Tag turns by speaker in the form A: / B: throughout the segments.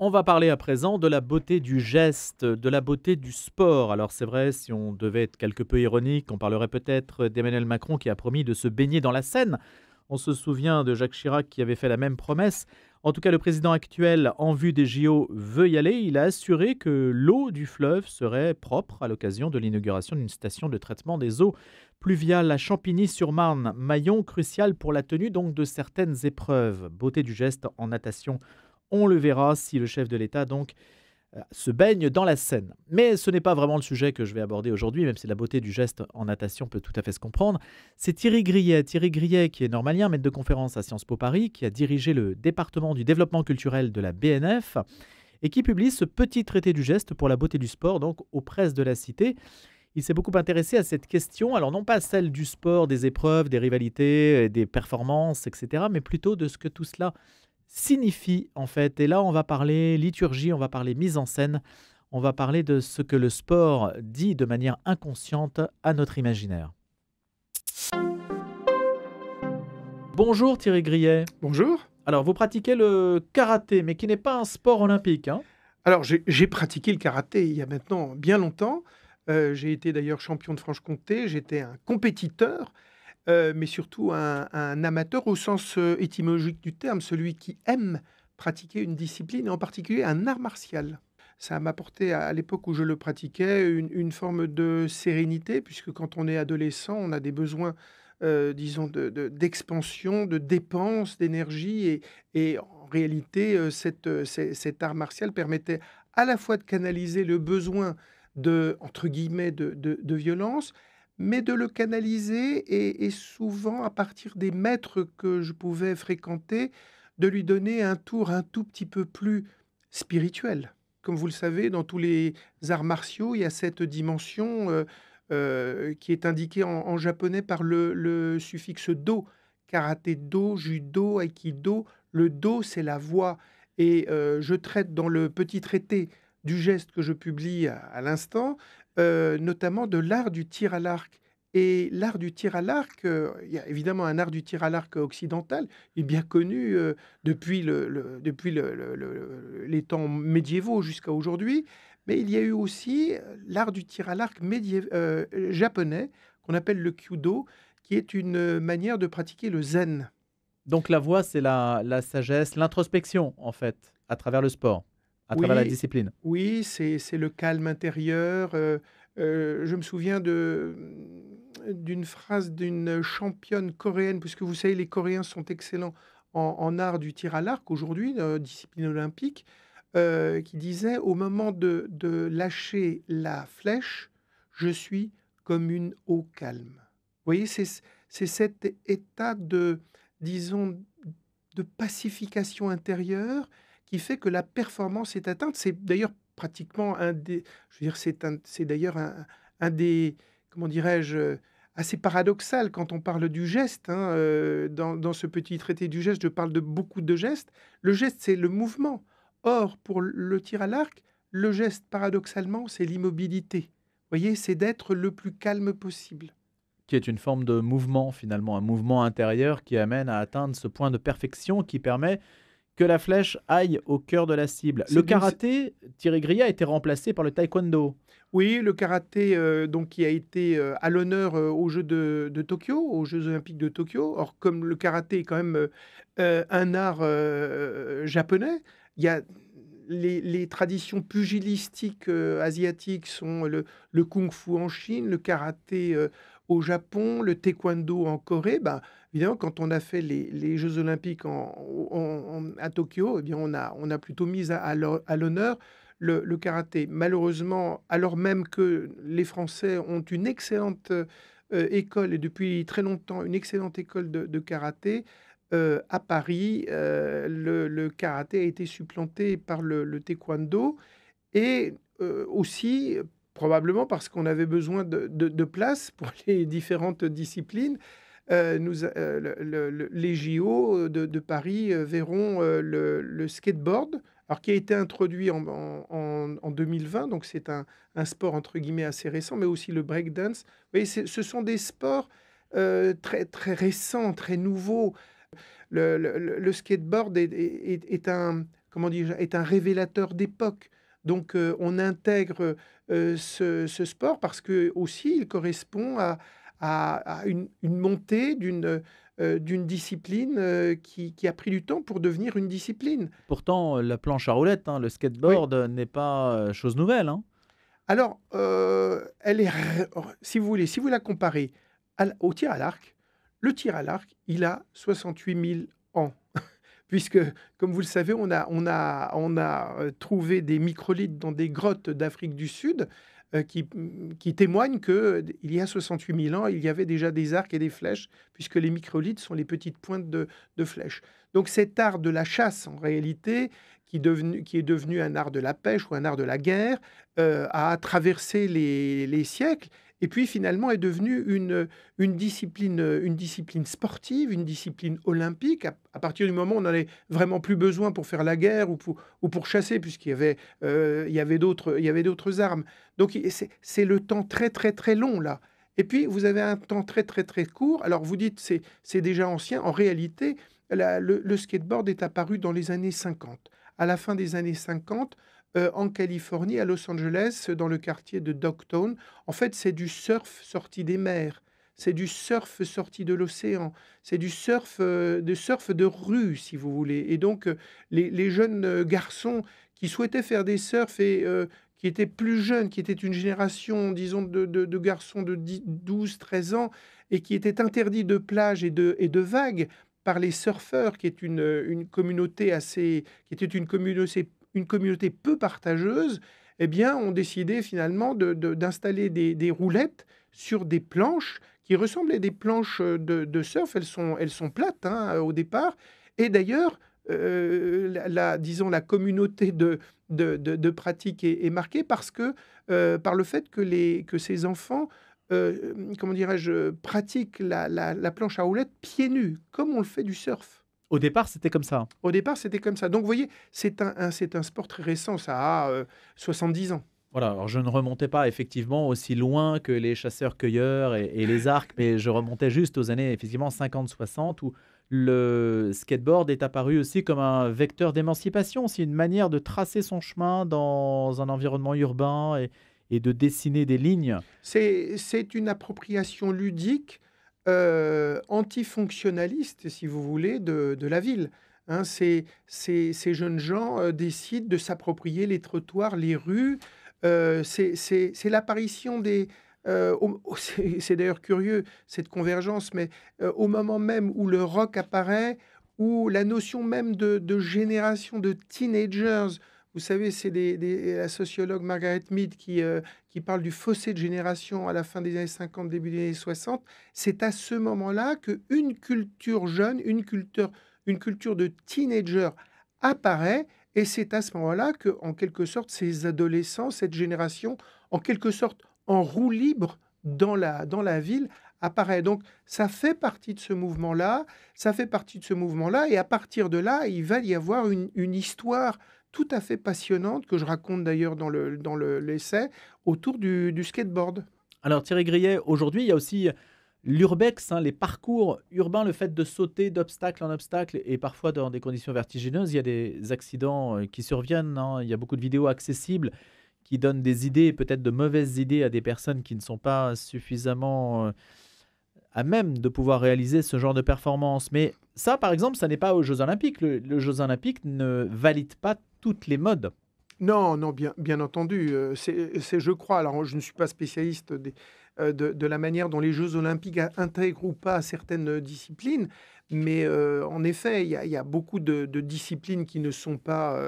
A: On va parler à présent de la beauté du geste, de la beauté du sport. Alors c'est vrai, si on devait être quelque peu ironique, on parlerait peut-être d'Emmanuel Macron qui a promis de se baigner dans la Seine. On se souvient de Jacques Chirac qui avait fait la même promesse. En tout cas, le président actuel, en vue des JO, veut y aller. Il a assuré que l'eau du fleuve serait propre à l'occasion de l'inauguration d'une station de traitement des eaux pluviales à Champigny-sur-Marne, maillon crucial pour la tenue donc de certaines épreuves. Beauté du geste en natation on le verra si le chef de l'État donc euh, se baigne dans la scène Mais ce n'est pas vraiment le sujet que je vais aborder aujourd'hui, même si la beauté du geste en natation peut tout à fait se comprendre. C'est Thierry Grillet, Thierry Grillet qui est normalien, maître de conférence à Sciences Po Paris, qui a dirigé le département du développement culturel de la BNF et qui publie ce petit traité du geste pour la beauté du sport, donc aux presses de la cité. Il s'est beaucoup intéressé à cette question, alors non pas celle du sport, des épreuves, des rivalités, euh, des performances, etc., mais plutôt de ce que tout cela signifie en fait. Et là, on va parler liturgie, on va parler mise en scène, on va parler de ce que le sport dit de manière inconsciente à notre imaginaire. Bonjour Thierry Grillet. Bonjour. Alors, vous pratiquez le karaté, mais qui n'est pas un sport
B: olympique. Hein Alors, j'ai pratiqué le karaté il y a maintenant bien longtemps. Euh, j'ai été d'ailleurs champion de Franche-Comté. J'étais un compétiteur euh, mais surtout un, amateur au sens euh, étymologique du terme, celui qui aime pratiquer une discipline, en particulier un art martial. Ça m'a apporté, à l'époque où je le pratiquais une, forme de sérénité, puisque quand on est adolescent, on a des besoins, euh, disons, d'expansion, de, dépense, dépenses, d'énergie. Et, en réalité, cet art martial permettait à la fois de canaliser le besoin entre guillemets, de violence, mais de le canaliser et, souvent à partir des maîtres que je pouvais fréquenter, de lui donner un tour un tout petit peu plus spirituel. Comme vous le savez, dans tous les arts martiaux, il y a cette dimension euh, euh, qui est indiquée en, japonais par le, suffixe do. Karaté do, judo, aikido. Le do, c'est la voix. Et euh, je traite dans le petit traité du geste que je publie à l'instant euh, notamment de l'art du tir à l'arc. Et l'art du tir à l'arc, euh, il y a évidemment un art du tir à l'arc occidental, est bien connu euh, depuis, depuis les temps médiévaux jusqu'à aujourd'hui, mais il y a eu aussi l'art du tir à l'arc
A: japonais, qu'on appelle le kyudo, qui est une manière de pratiquer le zen. Donc la voix, c'est la, la sagesse, l'introspection, en fait, à travers le sport à travers la discipline.
B: Oui, c'est le calme intérieur. Euh, euh, je me souviens mm, d'une phrase d'une championne coréenne, puisque vous savez, les Coréens sont excellents en, art du tir à l'arc aujourd'hui, discipline olympique, euh, qui disait au moment de, de lâcher la flèche, je suis comme une eau calme. Vous voyez, c'est cet état de, disons, de pacification intérieure qui fait que la performance est atteinte. C'est d'ailleurs pratiquement un des, je veux dire, c'est, c'est d'ailleurs un, des, comment dirais-je, assez paradoxal quand on parle du geste. Hein, euh, dans, dans, ce petit traité du geste, je parle de beaucoup de gestes. Le geste, c'est le mouvement. Or, pour le tir à l'arc, le geste, paradoxalement, c'est l'immobilité. Vous voyez, c'est d'être
A: le plus calme possible. Qui est une forme de mouvement, finalement, un mouvement intérieur qui amène à atteindre ce point de perfection qui permet que la flèche aille au cœur de la cible. Le karaté, Thierry Gria, a été remplacé par le taekwondo. Oui, le karaté euh, donc,
B: qui a été euh, à l'honneur euh, aux Jeux de, Tokyo, aux Jeux olympiques de Tokyo. Or, comme le karaté est quand même un art japonais, il y a les, traditions pugilistiques asiatiques sont le, kung fu en Chine, le karaté au Japon, le taekwondo en Corée. Bah, Évidemment, quand on a fait les, Jeux Olympiques à Tokyo, eh bien, on a, plutôt mis à, l'honneur le, karaté. Malheureusement, alors même que les Français ont une excellente euh, école et depuis très longtemps une excellente école de, karaté, euh, à Paris, euh, le, karaté a été supplanté par le, taekwondo et aussi probablement parce qu'on avait besoin de, place pour les différentes disciplines. Euh, nous, euh, les JO de, Paris euh, verront le, skateboard, alors qui a été introduit en, 2020, donc c'est un, sport entre guillemets assez récent, mais aussi le breakdance. Vous voyez, ce sont des sports très, très récents, très nouveaux. Le, skateboard est, un, comment est un révélateur d'époque. Donc on intègre ce, ce, sport parce que aussi il correspond à, à, une, montée d'une euh, discipline
A: euh, qui, a pris du temps pour devenir une discipline. Pourtant, euh, la planche à roulettes, hein, le skateboard n'est pas chose nouvelle. Hein. Alors, elle est,
B: oh, si vous voulez, si vous la comparez au tir à l'arc, le tir à l'arc, il a 68 000 ans. Puisque, comme vous le savez, on a, on a, on a trouvé des microlithes dans des grottes d'Afrique du Sud euh, mm, qui, témoignent qu'il y a 68 000 ans, il y avait déjà des arcs et des flèches, puisque les microlithes sont les petites pointes de, flèches. Donc cet art de la chasse, en réalité, qui, est devenu un art de la pêche ou un art de la guerre, euh, a traversé les siècles et puis finalement est devenue une, une, discipline, une discipline sportive, une discipline olympique. À, partir du moment où on n'en avait vraiment plus besoin pour faire la guerre ou pour, ou pour chasser, puisqu'il y avait, euh, il y avait d'autres armes. Donc c'est le temps très très très long là. Et puis vous avez un temps très très très court. Alors vous dites c'est c'est déjà ancien. En réalité, le, le skateboard est apparu dans les années 50. À la fin des années 50, euh, en Californie, à Los Angeles, dans le quartier de Docktown, En fait, c'est du surf sorti des mers. C'est du surf sorti de l'océan, c'est du surf, euh, de surf de rue, si vous voulez. Et donc, euh, les, jeunes garçons qui souhaitaient faire des surfs et qui étaient plus jeunes, qui étaient une génération, disons, de, garçons de 12, 13 ans, et qui étaient interdits de plage et de, vagues par les surfeurs, qui est une, une communauté assez, qui était une communauté une communauté peu partageuse, eh bien, ont décidé finalement d'installer des, roulettes sur des planches qui ressemblaient à des planches de, surf. Elles sont, plates hein, au départ. Et d'ailleurs, euh, la, disons, la communauté de, de, pratique est, marquée parce que, euh, par le fait que, ces enfants, euh, comment dirais-je, pratiquent la, la, planche à roulettes pieds nus, comme on le fait du surf.
A: Au départ, c'était comme ça.
B: Au départ, c'était comme ça. Donc, vous voyez, c'est un, un sport très récent. Ça a 70 euh, ans.
A: Voilà, alors je ne remontais pas effectivement aussi loin que les chasseurs-cueilleurs et, les arcs, mais je remontais juste aux années effectivement 50-60 où le skateboard est apparu aussi comme un vecteur d'émancipation, c'est une manière de tracer son chemin dans un environnement urbain et, et de dessiner des lignes. C'est
B: une appropriation ludique euh, antifonctionnaliste, si vous voulez, de, la ville. Hein. ces, jeunes gens euh, décident de s'approprier les trottoirs, les rues. Euh, c'est l'apparition des... c'est d'ailleurs curieux cette convergence, mais au moment même où le rock apparaît, où la notion même de génération de teenagers, vous savez, c'est la sociologue Margaret Mead qui, euh, qui parle du fossé de génération à la fin des années 50, début des années 60. C'est à ce moment-là que une culture jeune, une culture, une culture de teenager apparaît. Et c'est à ce moment-là que, en quelque sorte, ces adolescents, cette génération, en quelque sorte, en roue libre dans la, dans la ville, apparaît. Donc ça fait partie de ce mouvement-là, ça fait partie de ce mouvement-là, et à partir de là, il va y avoir une, une histoire tout à fait
A: passionnante que je raconte d'ailleurs dans l'essai le, dans le, autour du, skateboard. Alors Thierry Grillet, aujourd'hui, il y a aussi euh, l'urbex, hein, les parcours urbains, le fait de sauter d'obstacle en obstacle et parfois dans des conditions vertigineuses, il y a des accidents euh, qui surviennent. Hein. Il y a beaucoup de vidéos accessibles qui donnent des idées, peut-être de mauvaises idées à des personnes qui ne sont pas suffisamment euh, à même de pouvoir réaliser ce genre de performance. Mais ça, par exemple, ça n'est pas aux Jeux Olympiques. Les le Jeux Olympiques ne valide pas toutes les modes.
B: Non, non, bien, bien entendu. Euh, c'est, je crois, alors je ne suis pas spécialiste des, euh, de, de, la manière dont les Jeux olympiques intègrent ou pas certaines disciplines, mais euh, en effet, il y, a beaucoup de, disciplines qui ne sont pas...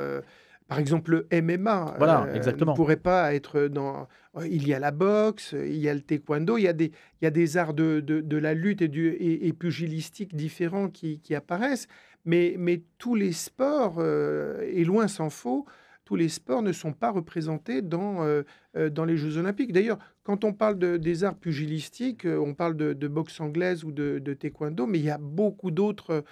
B: par exemple, le MMA voilà, exactement. ne pourrait pas être dans... Il y a la boxe, il y a le taekwondo, il y a des, il y a des arts de, de, la lutte et, du, et, pugilistique différents qui, qui apparaissent mais, tous les sports, euh, et loin s'en faut, tous les sports ne sont pas représentés dans, euh, euh, les Jeux Olympiques. D'ailleurs, quand on parle des arts pugilistiques, on parle de, boxe anglaise ou de, taekwondo, mais il y a beaucoup d'autres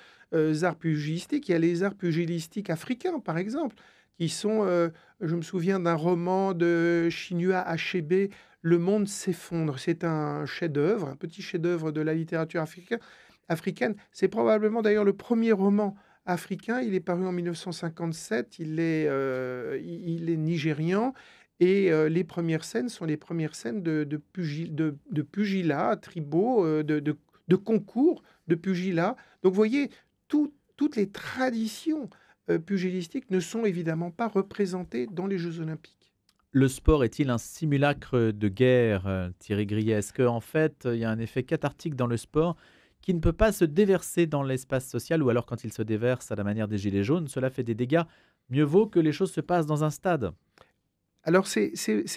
B: arts pugilistiques. Il y a les arts pugilistiques africains, par exemple, qui sont, je me souviens d'un roman de Chinua Achebe, Le monde s'effondre. C'est un chef-d'œuvre, un petit chef-d'œuvre de la littérature africaine africaine. C'est probablement d'ailleurs le premier roman africain. Il est paru en 1957. Euh, il est, nigérian. Et euh, les premières scènes sont les premières scènes de, de, pugil, pugilat, tribaux, euh, de, concours de pugilat. Donc vous voyez, toutes les traditions pugilistiques ne sont évidemment pas représentées dans les Jeux olympiques.
A: Le sport est-il un simulacre de guerre, Thierry Grillet Est-ce qu'en fait, il y a un effet cathartique dans le sport qui ne peut pas se déverser dans l'espace social ou alors quand il se déverse à la manière des gilets jaunes, cela fait des dégâts. Mieux vaut que les choses se passent dans un stade.
B: Alors c'est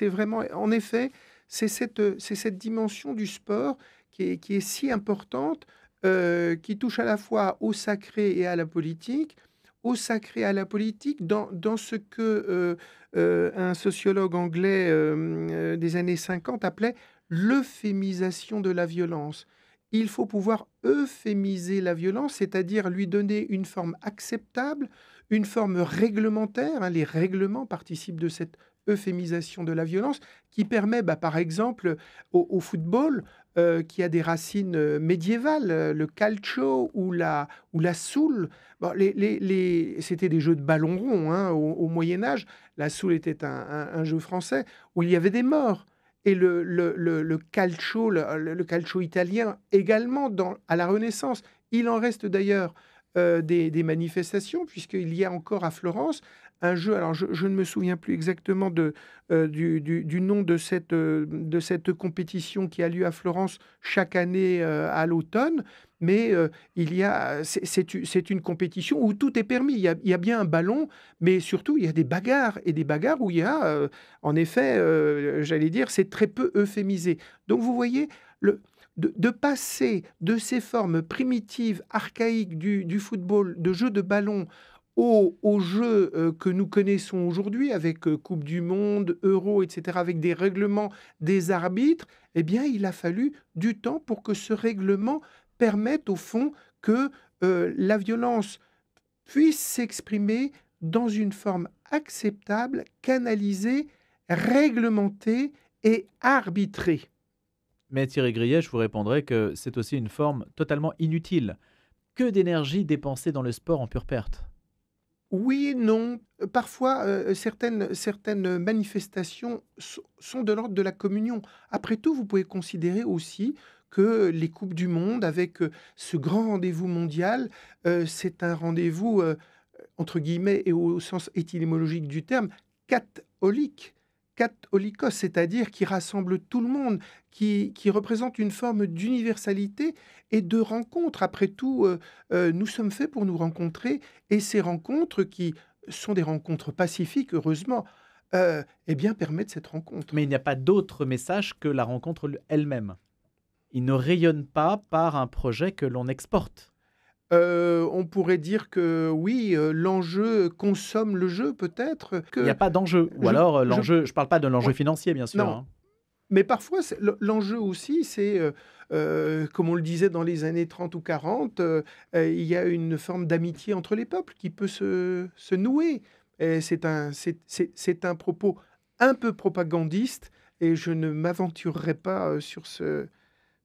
B: vraiment, en effet, c'est cette, cette dimension du sport qui est, qui est si importante, euh, qui touche à la fois au sacré et à la politique, au sacré à la politique, dans, dans ce que euh, euh, un sociologue anglais des années 50 appelait l'euphémisation de la violence il faut pouvoir euphémiser la violence, c'est-à-dire lui donner une forme acceptable, une forme réglementaire. Hein, les règlements participent de cette euphémisation de la violence qui permet, bah, par exemple, au, football, euh, qui a des racines euh, médiévales, euh, le calcio ou la, ou la soule. Bon, C'était des jeux de ballon rond hein, au, Moyen Âge. La soule était un jeu français où il y avait des morts et le, le, le, calcio, italien également à la Renaissance. Il en reste d'ailleurs euh, des, manifestations, puisqu'il y a encore à Florence un jeu, alors je, ne me souviens plus exactement de, euh, du, du, nom de cette, euh, de cette compétition qui a lieu à Florence chaque année euh, à l'automne, mais il y a, c'est une compétition où tout est permis. Il y, a, il y, a, bien un ballon, mais surtout il y a des bagarres et des bagarres où il y a, en effet, j'allais dire, c'est très peu euphémisé. Donc vous voyez, le, de, de, passer de ces formes primitives, archaïques du, du football, de jeu de ballon, au, jeu euh, que nous connaissons aujourd'hui, avec euh, Coupe du Monde, Euro, etc., avec des règlements des arbitres, eh bien, il a fallu du temps pour que ce règlement permette, au fond, que euh, la violence puisse s'exprimer dans une forme acceptable, canalisée, réglementée et arbitrée.
A: Mais Thierry Grillet, je vous répondrai que c'est aussi une forme totalement inutile. Que d'énergie dépensée dans le sport en pure perte
B: oui, non. Euh, parfois, euh, euh, certaines, manifestations sont de l'ordre de la communion. Après tout, vous pouvez considérer aussi que les Coupes du Monde, avec ce grand rendez-vous mondial, c'est un rendez-vous, entre guillemets, et au sens étymologique du terme, catholique catholicos, c'est-à-dire qui rassemble tout le monde, qui, représente une forme d'universalité et de rencontre. Après tout, euh, euh, nous sommes faits pour nous rencontrer et ces rencontres qui sont des rencontres pacifiques, heureusement,
A: euh, eh bien permettent cette rencontre. Mais il n'y a pas d'autre message que la rencontre elle-même. Il ne rayonne pas par un projet que l'on exporte. Euh,
B: on pourrait dire que oui, euh, l'enjeu consomme le jeu peut-être. Il n'y a pas
A: d'enjeu. Ou alors euh, l'enjeu, je ne parle pas de l'enjeu financier bien sûr. Hein.
B: Mais parfois, l'enjeu aussi, c'est, comme on le disait dans les années 30 ou 40, il y a une forme d'amitié entre les peuples qui peut se, nouer. C'est un, c'est un propos un peu propagandiste et je ne m'aventurerai pas sur
A: ce,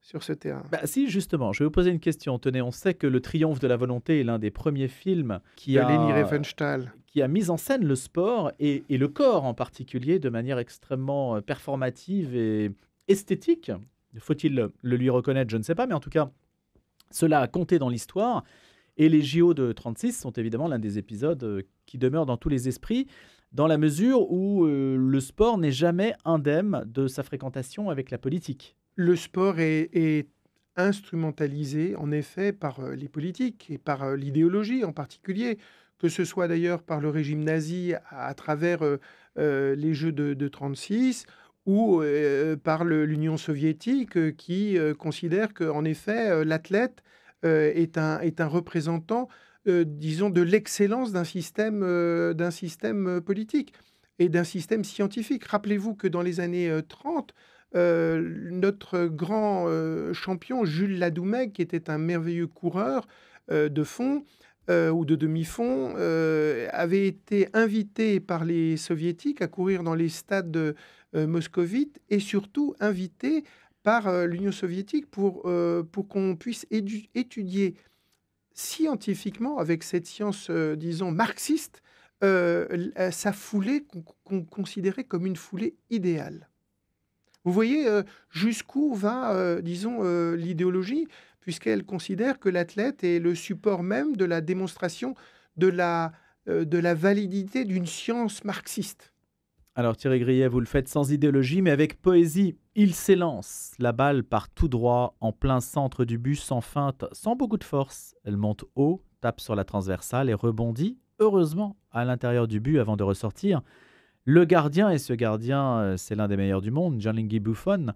A: sur ce terrain bah, Si, justement, je vais vous poser une question. Tenez, on sait que Le Triomphe de la Volonté est l'un des premiers films qui a, qui a mis en scène le sport et, le corps en particulier de manière extrêmement euh, performative et esthétique. Faut-il le, lui reconnaître Je ne sais pas, mais en tout cas, cela a compté dans l'histoire. Et les JO de 36 sont évidemment l'un des épisodes euh, qui demeurent dans tous les esprits, dans la mesure où euh, le sport n'est jamais indemne de sa fréquentation avec la politique le sport est, instrumentalisé en effet par euh, les politiques et par
B: euh, l'idéologie en particulier, que ce soit d'ailleurs par le régime nazi à, travers euh, les Jeux de, 1936 36 ou par l'Union soviétique qui considère qu'en effet l'athlète est, un, est un représentant, disons, de l'excellence d'un système, d'un système politique et d'un système scientifique. Rappelez-vous que dans les années 30, euh, notre grand euh, champion, Jules Ladoumec, qui était un merveilleux coureur euh, de fond, ou de demi-fond, avait été invité par les soviétiques à courir dans les stades moscovites et surtout invité par l'Union soviétique pour, pour qu'on puisse étudier scientifiquement, avec cette science, disons, marxiste, sa foulée qu'on considérait comme une foulée idéale. Vous voyez euh, jusqu'où va, euh, disons, euh, l'idéologie, puisqu'elle considère que l'athlète est le support même de la démonstration de la, de la validité d'une science marxiste.
A: Alors Thierry Grillet, vous le faites sans idéologie, mais avec poésie. Il s'élance, la balle part tout droit, en plein centre du but, sans feinte, sans beaucoup de force. Elle monte haut, tape sur la transversale et rebondit, heureusement, à l'intérieur du but avant de ressortir le gardien, et ce gardien, euh, c'est l'un des meilleurs du monde, Gianluigi Buffon,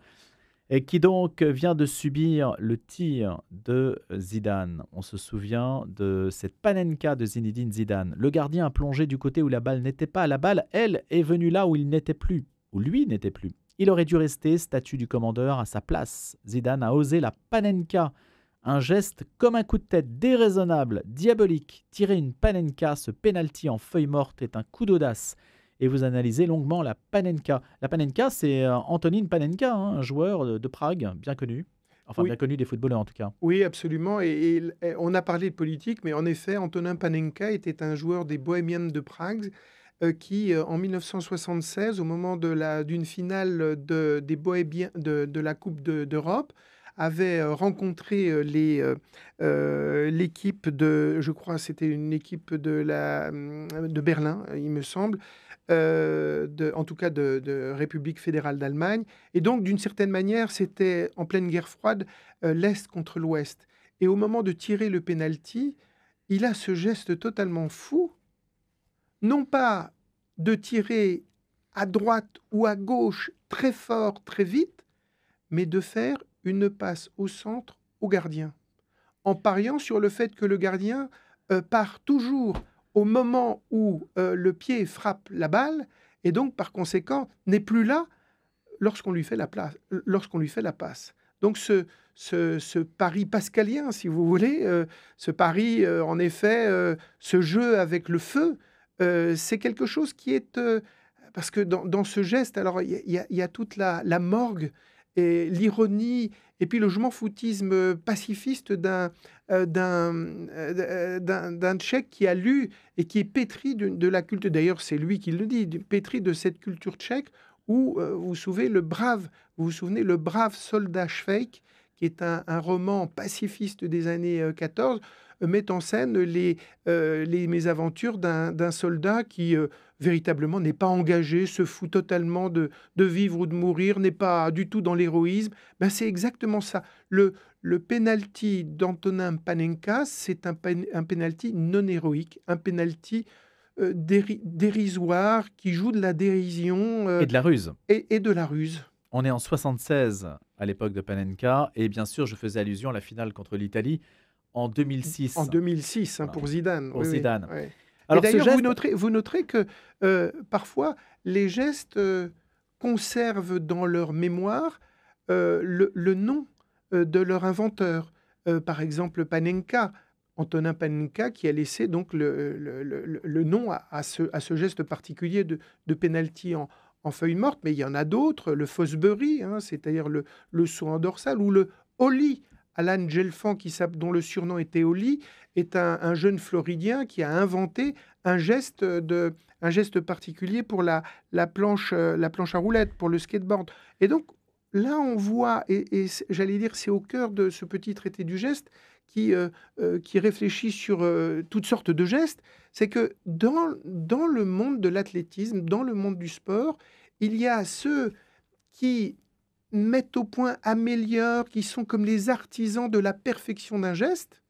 A: et qui donc vient de subir le tir de Zidane. On se souvient de cette panenka de Zinedine Zidane. Le gardien a plongé du côté où la balle n'était pas. La balle, elle, est venue là où il n'était plus, où lui n'était plus. Il aurait dû rester, statue du commandeur, à sa place. Zidane a osé la panenka. Un geste comme un coup de tête déraisonnable, diabolique. Tirer une panenka, ce penalty en feuille morte, est un coup d'audace et vous analysez longuement la Panenka. La Panenka, c'est euh, Antonin Panenka, hein, un joueur de, Prague bien connu. Enfin, bien connu des footballeurs en tout cas.
B: Oui, absolument. Et, on a parlé de politique, mais en effet, Antonin Panenka était un joueur des Bohémiens de Prague euh, qui, euh, en 1976, au moment d'une finale de, des Bohémiens de, de, la Coupe d'Europe, avait rencontré l'équipe de, je crois, c'était une équipe de, la, hum, de Berlin, il me semble, euh, en tout cas de, République fédérale d'Allemagne. Et donc, d'une certaine manière, c'était en pleine guerre froide, euh, l'Est contre l'Ouest. Et au moment de tirer le penalty, il a ce geste totalement fou, non pas de tirer à droite ou à gauche très fort, très vite, mais de faire une passe au centre au gardien, en pariant sur le fait que le gardien euh, part toujours au moment où euh, le pied frappe la balle, et donc par conséquent n'est plus là lorsqu'on lui fait la passe. Donc ce, ce, pari pascalien, si vous voulez, euh, ce pari, euh, en effet, ce jeu avec le feu, c'est quelque chose qui est... parce que dans, ce geste, alors il y, a toute la morgue et l'ironie et puis le m'en foutisme pacifiste euh, euh, euh, d'un d'un tchèque qui a lu et qui est pétri de, la culture, d'ailleurs c'est lui qui le dit, pétri de cette culture tchèque où vous, souvenez le brave, vous vous souvenez le brave soldat tchèque qui est un, roman pacifiste des années 14, euh, euh, met en scène les, euh, les mésaventures d'un soldat qui véritablement n'est pas engagé, se fout totalement de, de vivre ou de mourir, n'est pas du tout dans l'héroïsme. Ben, c'est exactement ça. Le, le penalty d'Antonin Panenka, c'est un, pénalty penalty non héroïque, un penalty dérisoire qui joue de la dérision. et de la ruse. et de la ruse.
A: On est en 76 à l'époque de Panenka. Et bien sûr, je faisais allusion à la finale contre l'Italie en 2006. En 2006,
B: hein, pour Zidane. Oui, d'ailleurs, vous, noterez, que euh, parfois, les gestes euh, conservent dans leur mémoire euh, le, nom de leur inventeur. par exemple, Panenka. Antonin Panenka qui a laissé donc le, nom à, ce, geste particulier de, de penalty en, en feuille morte, mais il y en a d'autres, le Fosbury, hein, c'est-à-dire le, le en dorsal, ou le Holly. Alan Gelfand, qui, dont le surnom était Holly, est un, jeune Floridien qui a inventé un geste, de, un geste particulier pour la, la, planche, euh, la planche à roulettes, pour le skateboard. Et donc, là, on voit, et, et j'allais dire, c'est au cœur de ce petit traité du geste, euh, euh, qui, réfléchit sur euh, toutes sortes de gestes, c'est que dans, le monde de l'athlétisme, dans le monde du sport, il y a ceux qui mettent au point, améliorent, qui sont comme les artisans de la perfection d'un geste.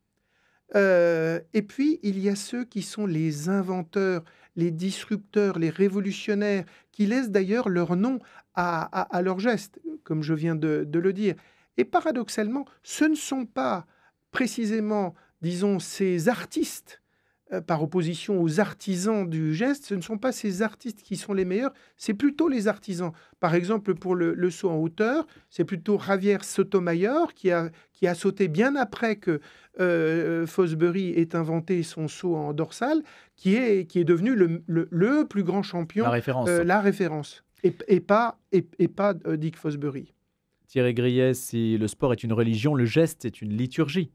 B: et puis, il y a ceux qui sont les inventeurs, les disrupteurs, les révolutionnaires, qui laissent d'ailleurs leur nom à, à, leurs gestes, comme je viens de, le dire. Et paradoxalement, ce ne sont pas précisément, disons, ces artistes, euh, par opposition aux artisans du geste, ce ne sont pas ces artistes qui sont les meilleurs, c'est plutôt les artisans. Par exemple, pour le, saut en hauteur, c'est plutôt Javier Sotomayor qui a, qui a sauté bien après que euh, euh, Fosbury ait inventé son saut en dorsale, qui est, qui est devenu le, le, plus grand champion. La référence. la référence. Et, et pas, et, et pas Dick Fosbury.
A: Thierry Grillet, si le sport est une religion, le geste est une liturgie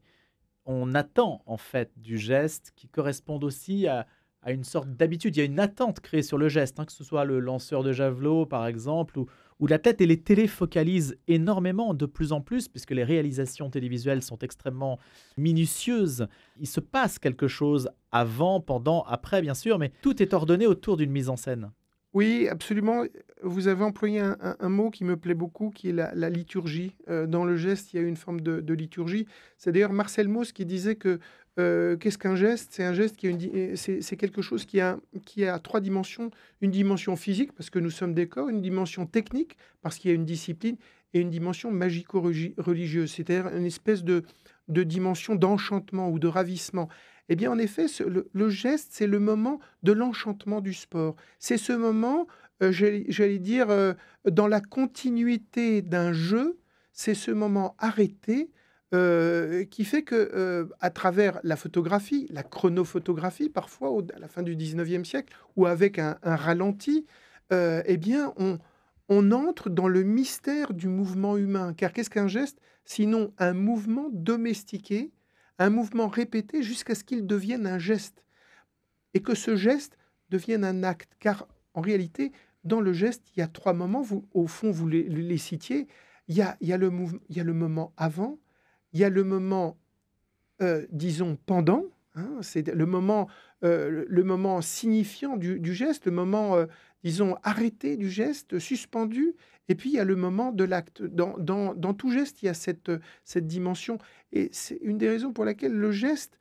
A: on attend en fait du geste qui correspond aussi à, une sorte d'habitude. Il y a une attente créée sur le geste, hein, que ce soit le lanceur de javelot par exemple, ou, la tête et les télé focalisent énormément de plus en plus, puisque les réalisations télévisuelles sont extrêmement minutieuses. Il se passe quelque chose avant, pendant, après bien sûr, mais tout est ordonné autour d'une mise en scène. Oui,
B: absolument. Vous avez employé un, mot qui me plaît beaucoup, qui est la, liturgie. Euh, dans le geste, il y a une forme de, liturgie. C'est d'ailleurs Marcel Mauss qui disait que euh, qu'est-ce qu'un geste C'est un geste qui euh, c'est, quelque chose qui a, qui a trois dimensions. Une dimension physique, parce que nous sommes des corps, une dimension technique, parce qu'il y a une discipline, et une dimension magico-religieuse, c'est-à-dire une espèce de, de dimension d'enchantement ou de ravissement. Eh bien, en effet, le, geste, c'est le moment de l'enchantement du sport. C'est ce moment, euh, j'allais dire, euh, dans la continuité d'un jeu, c'est ce moment arrêté euh, qui fait que, à travers la photographie, la chronophotographie, parfois à la fin du 19e siècle, ou avec un, ralenti, eh bien, on, entre dans le mystère du mouvement humain. Car qu'est-ce qu'un geste Sinon, un mouvement domestiqué un mouvement répété jusqu'à ce qu'il devienne un geste, et que ce geste devienne un acte, car en réalité, dans le geste, il y a trois moments, au fond, vous les, citiez, il y, a, le mouvement, il y a le moment avant, il y a le moment, euh, disons, pendant, hein. c'est le moment euh, le moment signifiant du, geste, le moment, euh, disons, arrêté du geste, suspendu. Et puis, il y a le moment de l'acte. Dans, tout geste, il y a cette, dimension. Et c'est une des raisons pour laquelle le geste,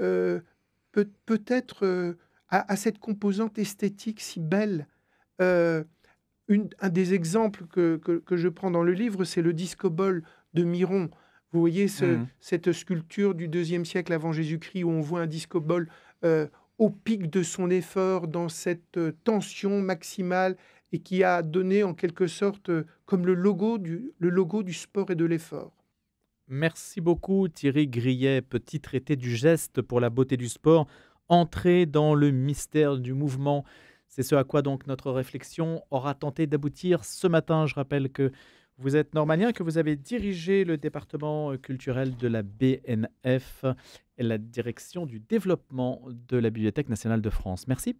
B: euh, peut, être, à cette composante esthétique si belle. un des exemples que, je prends dans le livre, c'est le discobole de Miron. Vous voyez mm. cette sculpture du deuxième siècle avant Jésus-Christ où on voit un discobole euh, au pic de son effort dans cette euh, tension maximale et qui a donné en quelque sorte euh, comme le logo, du,
A: sport et de l'effort. Merci beaucoup Thierry Grillet, petit traité du geste pour la beauté du sport, entrer dans le mystère du mouvement. C'est ce à quoi donc notre réflexion aura tenté d'aboutir ce matin. Je rappelle que vous êtes normalien que vous avez dirigé le département euh, culturel de la BNF et la direction du développement de la Bibliothèque nationale de France. Merci.